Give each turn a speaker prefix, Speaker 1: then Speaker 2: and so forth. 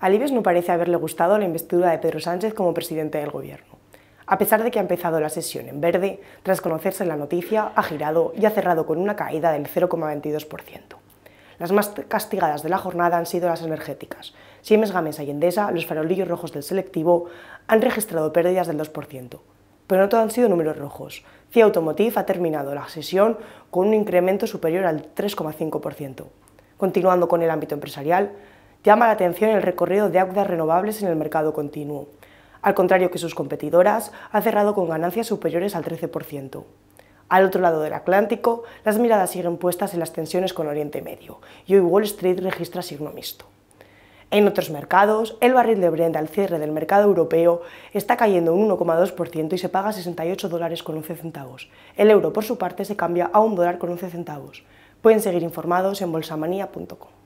Speaker 1: A no parece haberle gustado la investidura de Pedro Sánchez como presidente del gobierno. A pesar de que ha empezado la sesión en verde, tras conocerse la noticia, ha girado y ha cerrado con una caída del 0,22%. Las más castigadas de la jornada han sido las energéticas. Siemens Gamesa y Endesa, los farolillos rojos del selectivo, han registrado pérdidas del 2%. Pero no todo han sido números rojos. CIA Automotive ha terminado la sesión con un incremento superior al 3,5%. Continuando con el ámbito empresarial, llama la atención el recorrido de Audas Renovables en el mercado continuo. Al contrario que sus competidoras, ha cerrado con ganancias superiores al 13%. Al otro lado del Atlántico, las miradas siguen puestas en las tensiones con Oriente Medio y hoy Wall Street registra signo mixto. En otros mercados, el barril de Brent al cierre del mercado europeo está cayendo un 1,2% y se paga 68 dólares con 11 centavos. El euro, por su parte, se cambia a 1 dólar con 11 centavos. Pueden seguir informados en
Speaker 2: bolsamania.com.